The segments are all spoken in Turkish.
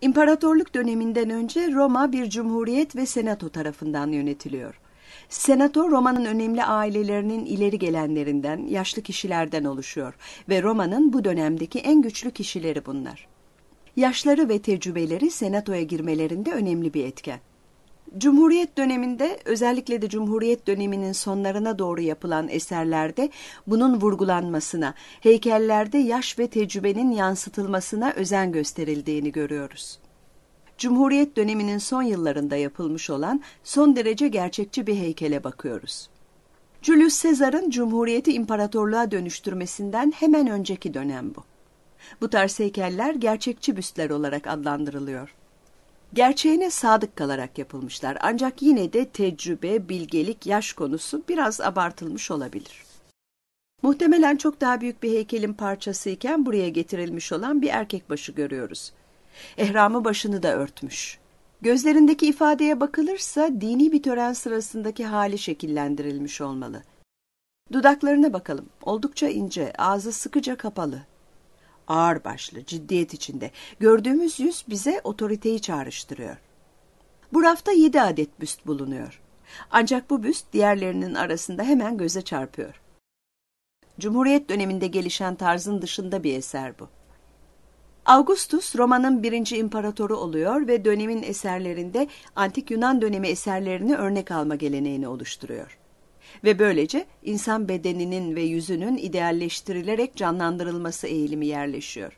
İmparatorluk döneminden önce Roma bir cumhuriyet ve senato tarafından yönetiliyor. Senato Roma'nın önemli ailelerinin ileri gelenlerinden, yaşlı kişilerden oluşuyor ve Roma'nın bu dönemdeki en güçlü kişileri bunlar. Yaşları ve tecrübeleri senatoya girmelerinde önemli bir etken. Cumhuriyet döneminde özellikle de Cumhuriyet döneminin sonlarına doğru yapılan eserlerde bunun vurgulanmasına, heykellerde yaş ve tecrübenin yansıtılmasına özen gösterildiğini görüyoruz. Cumhuriyet döneminin son yıllarında yapılmış olan son derece gerçekçi bir heykele bakıyoruz. Julius Caesar'ın Cumhuriyeti imparatorluğa dönüştürmesinden hemen önceki dönem bu. Bu tarz heykeller gerçekçi büstler olarak adlandırılıyor. Gerçeğine sadık kalarak yapılmışlar ancak yine de tecrübe, bilgelik, yaş konusu biraz abartılmış olabilir. Muhtemelen çok daha büyük bir heykelin parçası buraya getirilmiş olan bir erkek başı görüyoruz. Ehramı başını da örtmüş. Gözlerindeki ifadeye bakılırsa dini bir tören sırasındaki hali şekillendirilmiş olmalı. Dudaklarına bakalım. Oldukça ince, ağzı sıkıca kapalı başlı, ciddiyet içinde. Gördüğümüz yüz bize otoriteyi çağrıştırıyor. Bu rafta yedi adet büst bulunuyor. Ancak bu büst diğerlerinin arasında hemen göze çarpıyor. Cumhuriyet döneminde gelişen tarzın dışında bir eser bu. Augustus Roma'nın birinci imparatoru oluyor ve dönemin eserlerinde antik Yunan dönemi eserlerini örnek alma geleneğini oluşturuyor ve böylece insan bedeninin ve yüzünün idealleştirilerek canlandırılması eğilimi yerleşiyor.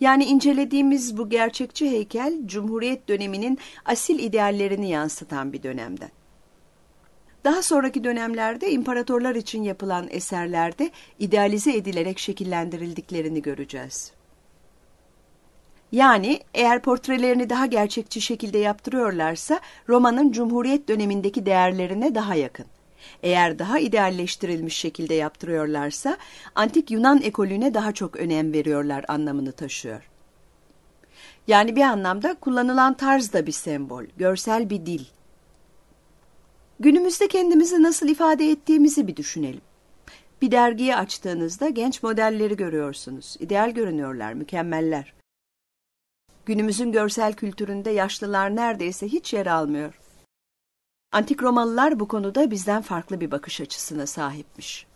Yani incelediğimiz bu gerçekçi heykel Cumhuriyet döneminin asil ideallerini yansıtan bir dönemden. Daha sonraki dönemlerde imparatorlar için yapılan eserlerde idealize edilerek şekillendirildiklerini göreceğiz. Yani eğer portrelerini daha gerçekçi şekilde yaptırıyorlarsa romanın Cumhuriyet dönemindeki değerlerine daha yakın. Eğer daha idealleştirilmiş şekilde yaptırıyorlarsa antik Yunan ekolüne daha çok önem veriyorlar anlamını taşıyor. Yani bir anlamda kullanılan tarz da bir sembol, görsel bir dil. Günümüzde kendimizi nasıl ifade ettiğimizi bir düşünelim. Bir dergiyi açtığınızda genç modelleri görüyorsunuz. İdeal görünüyorlar, mükemmeller günümüzün görsel kültüründe yaşlılar neredeyse hiç yer almıyor. Antik Romalılar bu konuda bizden farklı bir bakış açısına sahipmiş.